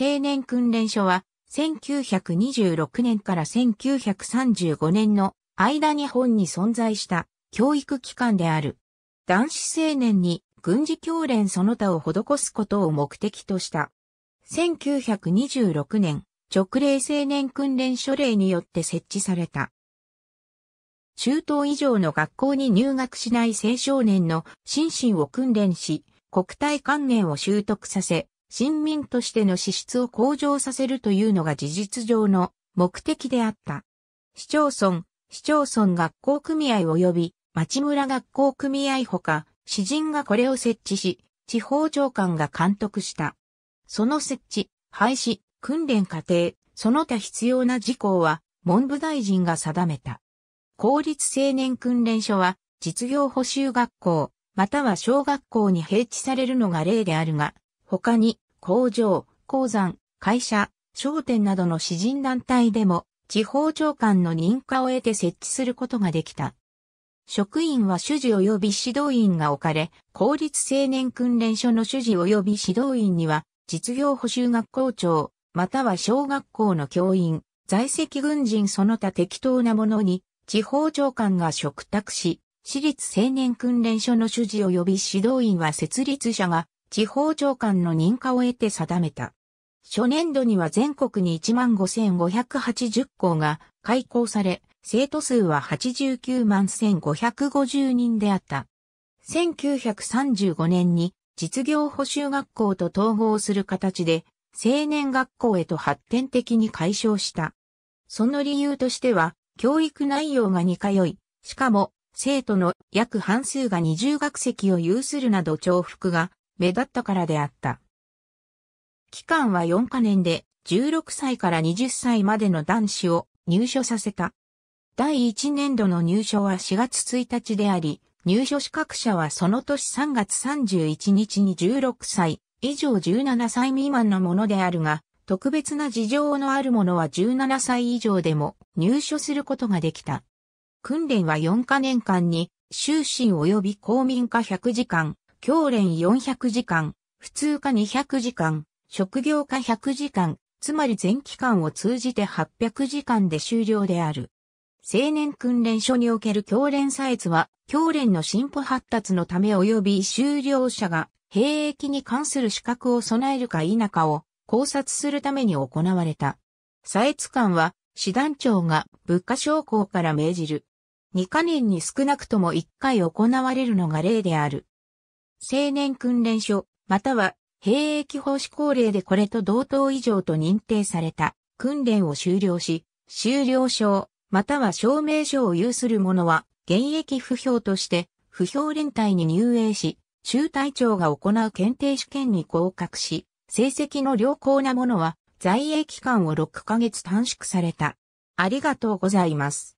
青年訓練所は、1926年から1935年の間日本に存在した教育機関である。男子青年に軍事教練その他を施すことを目的とした。1926年、直令青年訓練所令によって設置された。中等以上の学校に入学しない青少年の心身を訓練し、国体観念を習得させ、臣民としての資質を向上させるというのが事実上の目的であった。市町村、市町村学校組合及び町村学校組合ほか、詩人がこれを設置し、地方長官が監督した。その設置、廃止、訓練過程、その他必要な事項は文部大臣が定めた。公立青年訓練所は実業補修学校、または小学校に併置されるのが例であるが、他に工場、鉱山、会社、商店などの詩人団体でも地方長官の認可を得て設置することができた。職員は主事及び指導員が置かれ、公立青年訓練所の主事及び指導員には、実業補修学校長、または小学校の教員、在籍軍人その他適当なものに、地方長官が嘱託し、私立青年訓練所の主事及び指導員は設立者が地方長官の認可を得て定めた。初年度には全国に15,580校が開校され、生徒数は89万1550人であった。1935年に実業補修学校と統合する形で青年学校へと発展的に解消した。その理由としては、教育内容が似通い、しかも生徒の約半数が二重学籍を有するなど重複が目立ったからであった。期間は4カ年で16歳から20歳までの男子を入所させた。第1年度の入所は4月1日であり、入所資格者はその年3月31日に16歳以上17歳未満のものであるが、特別な事情のあるものは17歳以上でも入所することができた。訓練は4カ年間に、終身及び公民化100時間、教練400時間、普通科200時間、職業科100時間、つまり全期間を通じて800時間で終了である。青年訓練所における教練イズは、教練の進歩発達のため及び修了者が兵役に関する資格を備えるか否かを考察するために行われた。イズ官は、師団長が物価将校から命じる。2カ年に少なくとも1回行われるのが例である。青年訓練所、または兵役奉仕高齢でこれと同等以上と認定された訓練を終了し、修了証、または証明書を有する者は、現役不評として、不評連隊に入営し、中隊長が行う検定試験に合格し、成績の良好な者は、在営期間を6ヶ月短縮された。ありがとうございます。